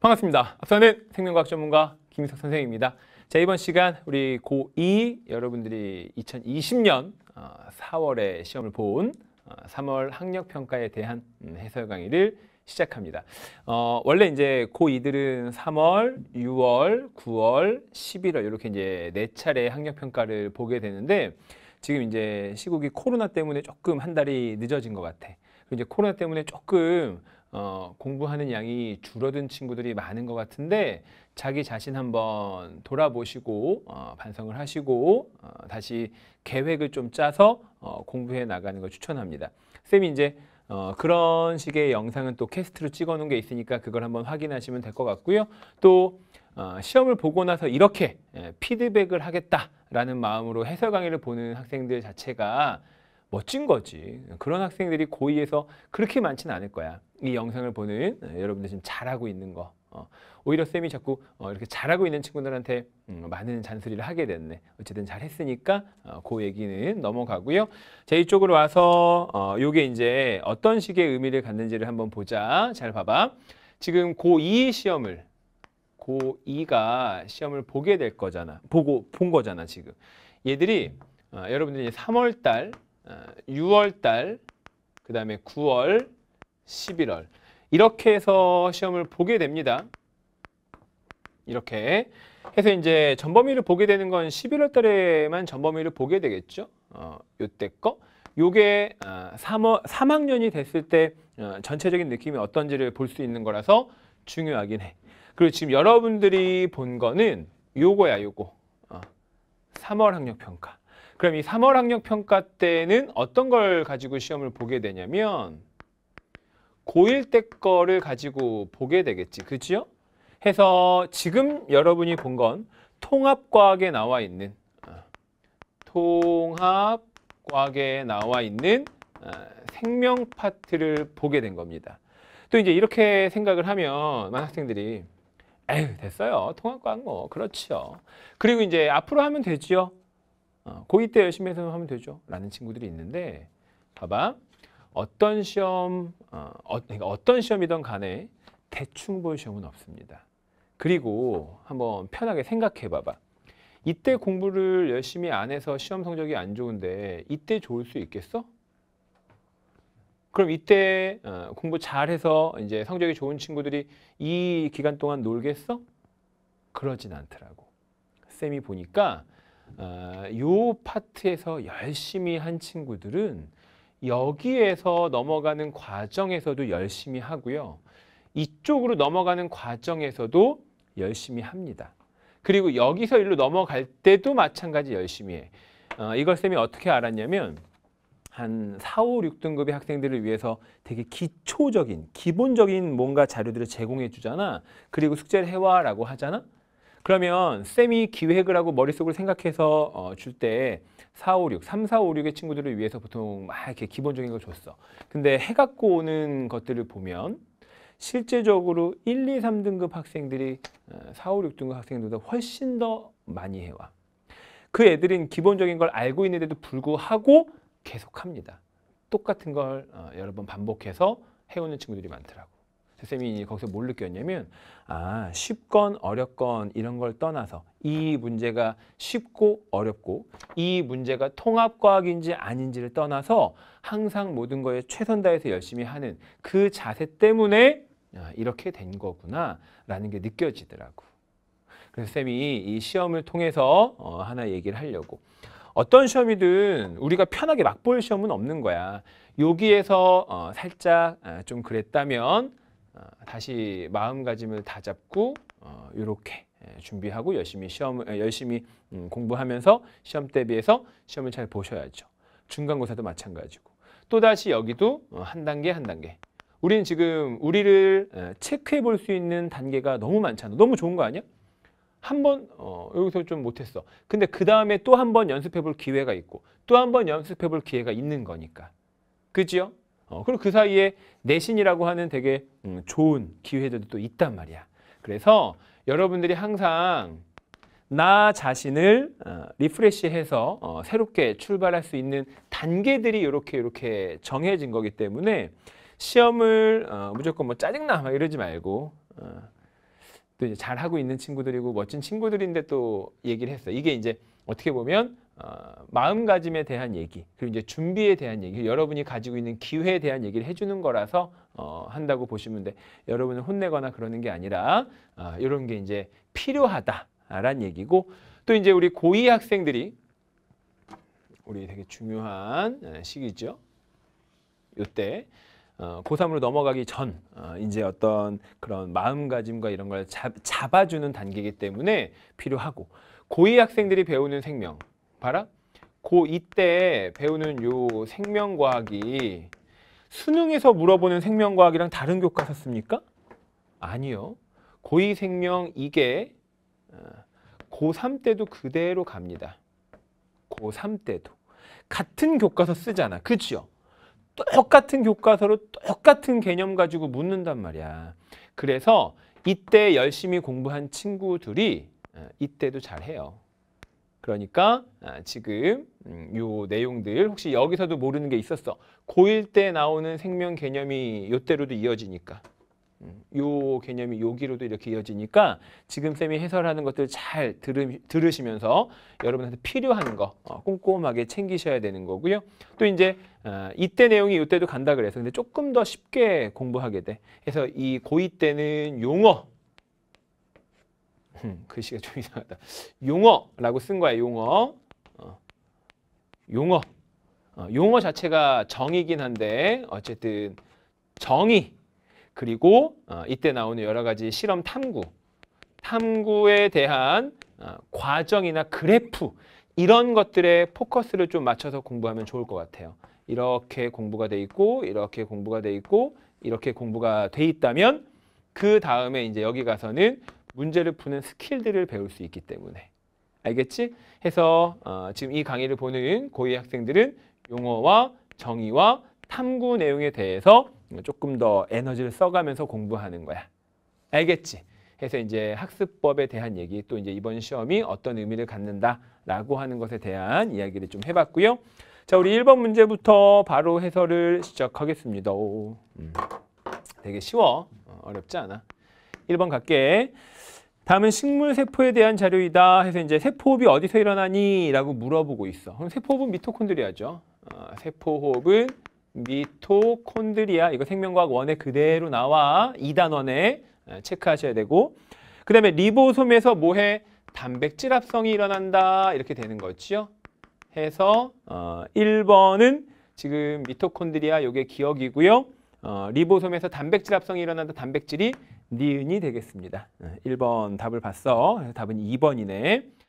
반갑습니다. 앞서는 생명과학 전문가 김희석 선생입니다. 자, 이번 시간 우리 고2 여러분들이 2020년 4월에 어, 시험을 본 3월 어, 학력평가에 대한 음, 해설 강의를 시작합니다. 어, 원래 이제 고2들은 3월, 6월, 9월, 11월 이렇게 이제 네 차례 학력평가를 보게 되는데 지금 이제 시국이 코로나 때문에 조금 한 달이 늦어진 것 같아. 이제 코로나 때문에 조금 어, 공부하는 양이 줄어든 친구들이 많은 것 같은데 자기 자신 한번 돌아보시고 어, 반성을 하시고 어, 다시 계획을 좀 짜서 어, 공부해 나가는 걸 추천합니다. 쌤이 이제 어, 그런 식의 영상은 또 캐스트로 찍어 놓은 게 있으니까 그걸 한번 확인하시면 될 것 같고요. 또 어, 시험을 보고 나서 이렇게 예, 피드백을 하겠다라는 마음으로 해설 강의를 보는 학생들 자체가 멋진 거지. 그런 학생들이 고의에서 그렇게 많지는 않을 거야. 이 영상을 보는 네, 여러분들 지금 잘하고 있는 거 어, 오히려 쌤이 자꾸 어, 이렇게 잘하고 있는 친구들한테 음, 많은 잔소리를 하게 됐네. 어쨌든 잘했으니까 어, 그 얘기는 넘어가고요. 제 이쪽으로 와서 어, 요게 이제 어떤 식의 의미를 갖는지를 한번 보자. 잘 봐봐. 지금 고2 시험을 고2가 시험을 보게 될 거잖아. 보고 본 거잖아 지금. 얘들이 어, 여러분들이 3월달, 어, 6월달, 그 다음에 9월, 11월 이렇게 해서 시험을 보게 됩니다. 이렇게 해서 이제 전범위를 보게 되는 건 11월 달에만 전범위를 보게 되겠죠. 어, 요때 거. 요게 어, 아, 3 3학년이 됐을 때 어, 전체적인 느낌이 어떤지를 볼 수 있는 거라서 중요하긴 해. 그리고 지금 여러분들이 본 거는 요거야, 요거. 어, 3월 학력 평가. 그럼 이 3월 학력 평가 때는 어떤 걸 가지고 시험을 보게 되냐면 고1 때 거를 가지고 보게 되겠지. 그치요? 해서 지금 여러분이 본 건 통합과학에 나와 있는 아, 통합과학에 나와 있는 아, 생명 파트를 보게 된 겁니다. 또 이제 이렇게 생각을 하면 많은 학생들이 에휴 됐어요. 통합과학 뭐그렇지 그리고 이제 앞으로 하면 되지 어, 고2 때 열심히 해서 하면 되죠. 라는 친구들이 있는데 봐봐. 어떤 시험, 어, 어, 그러니까 어떤 시험이든 간에 대충 볼 시험은 없습니다. 그리고 한번 편하게 생각해 봐봐. 이때 공부를 열심히 안 해서 시험 성적이 안 좋은데 이때 좋을 수 있겠어? 그럼 이때 어, 공부 잘해서 이제 성적이 좋은 친구들이 이 기간 동안 놀겠어? 그러진 않더라고. 쌤이 보니까 어, 요 파트에서 열심히 한 친구들은 여기에서 넘어가는 과정에서도 열심히 하고요. 이쪽으로 넘어가는 과정에서도 열심히 합니다. 그리고 여기서 일로 넘어갈 때도 마찬가지 열심히 해. 어, 이걸 쌤이 어떻게 알았냐면 한 4, 5, 6등급의 학생들을 위해서 되게 기초적인, 기본적인 뭔가 자료들을 제공해 주잖아. 그리고 숙제를 해와라고 하잖아. 그러면 쌤이 기획을 하고 머릿속을 생각해서 어, 줄때 4, 5, 6, 3, 4, 5, 6의 친구들을 위해서 보통 막 이렇게 기본적인 걸 줬어. 근데 해갖고 오는 것들을 보면 실제적으로 1, 2, 3등급 학생들이 4, 5, 6등급 학생들보다 훨씬 더 많이 해와. 그 애들은 기본적인 걸 알고 있는데도 불구하고 계속합니다. 똑같은 걸 어, 여러 번 반복해서 해오는 친구들이 많더라고. 선생님이 거기서 뭘 느꼈냐면 아 쉽건 어렵건 이런 걸 떠나서 이 문제가 쉽고 어렵고 이 문제가 통합과학인지 아닌지를 떠나서 항상 모든 거에 최선 다해서 열심히 하는 그 자세 때문에 아, 이렇게 된 거구나 라는 게 느껴지더라고. 그래서 쌤이 이 시험을 통해서 어, 하나 얘기를 하려고 어떤 시험이든 우리가 편하게 막 볼 시험은 없는 거야. 여기에서 어, 살짝 아, 좀 그랬다면 어, 다시 마음가짐을 다 잡고 이렇게 어, 예, 준비하고 열심히 시험 예, 열심히 음, 공부하면서 시험 대비해서 시험을 잘 보셔야죠. 중간고사도 마찬가지고 또 다시 여기도 어, 한 단계 한 단계. 우리는 지금 우리를 예, 체크해 볼 수 있는 단계가 너무 많잖아. 너무 좋은 거 아니야? 한번 어, 여기서 좀 못했어. 근데 그 다음에 또 한 번 연습해 볼 기회가 있고 또 한 번 연습해 볼 기회가 있는 거니까. 그지요? 어, 그리고 그 사이에 내신이라고 하는 되게 음, 좋은 기회들도 또 있단 말이야. 그래서 여러분들이 항상 나 자신을 어, 리프레시해서 어, 새롭게 출발할 수 있는 단계들이 이렇게 이렇게 정해진 거기 때문에 시험을 어, 무조건 뭐 짜증나 막 이러지 말고 어, 또 이제 잘하고 있는 친구들이고 멋진 친구들인데 또 얘기를 했어요. 이게 이제 어떻게 보면 어, 마음가짐에 대한 얘기 그리고 이제 준비에 대한 얘기 여러분이 가지고 있는 기회에 대한 얘기를 해주는 거라서 어, 한다고 보시면 돼 여러분을 혼내거나 그러는 게 아니라 어, 이런 게 이제 필요하다라는 얘기고 또 이제 우리 고2 학생들이 우리 되게 중요한 예, 시기죠 이때 어, 고3으로 넘어가기 전 어, 이제 어떤 그런 마음가짐과 이런 걸 잡, 잡아주는 단계이기 때문에 필요하고 고2 학생들이 배우는 생명 봐라 고2 때 배우는 요 생명과학이 수능에서 물어보는 생명과학이랑 다른 교과서 씁니까? 아니요 고2 생명 이게 어, 고3 때도 그대로 갑니다 고3 때도 같은 교과서 쓰잖아 그치요? 똑같은 교과서로 똑같은 개념 가지고 묻는단 말이야. 그래서 이때 열심히 공부한 친구들이 어, 이때도 잘해요. 그러니까 어, 지금 음, 요 내용들 혹시 여기서도 모르는 게 있었어. 고1 때 나오는 생명 개념이 요때로도 이어지니까. 요 개념이 요기로도 이렇게 이어지니까 지금 쌤이 해설하는 것들 잘 들으, 들으시면서 여러분한테 필요한 거 어, 꼼꼼하게 챙기셔야 되는 거고요. 또 이제 어, 이때 내용이 이때도 간다 그래서 근데 조금 더 쉽게 공부하게 돼. 그래서 이 고2 때는 용어 음, 글씨가 좀 이상하다. 용어라고 쓴 거야 용어. 어, 용어. 어, 용어 자체가 정이긴 한데 어쨌든 정의 그리고 어, 이때 나오는 여러 가지 실험 탐구, 탐구에 대한 어, 과정이나 그래프 이런 것들에 포커스를 좀 맞춰서 공부하면 좋을 것 같아요. 이렇게 공부가 돼 있고 이렇게 공부가 돼 있고 이렇게 공부가 돼 있다면 그 다음에 이제 여기 가서는 문제를 푸는 스킬들을 배울 수 있기 때문에 알겠지? 해서 어, 지금 이 강의를 보는 고위 학생들은 용어와 정의와 탐구 내용에 대해서 그러니까 조금 더 에너지를 써가면서 공부하는 거야. 알겠지? 해서 이제 학습법에 대한 얘기 또 이제 이번 시험이 어떤 의미를 갖는다라고 하는 것에 대한 이야기를 좀 해봤고요. 자 우리 1번 문제부터 바로 해설을 시작하겠습니다. 오, 음. 되게 쉬워. 어, 어렵지 않아. 1번 갈게. 다음은 식물 세포에 대한 자료이다 해서 이제 세포호흡이 어디서 일어나니? 라고 물어보고 있어. 그럼 세포호흡은 미토콘드리아죠. 어, 세포호흡은 미토콘드리아 이거 생명과학 원에 그대로 나와 이단원에 체크하셔야 되고 그 다음에 리보솜에서 뭐해? 단백질 합성이 일어난다 이렇게 되는 거지요 해서 어, 1번은 지금 미토콘드리아 요게 기억이고요 어, 리보솜에서 단백질 합성이 일어난다 단백질이 니은이 되겠습니다 1번 답을 봤어 답은 2번이네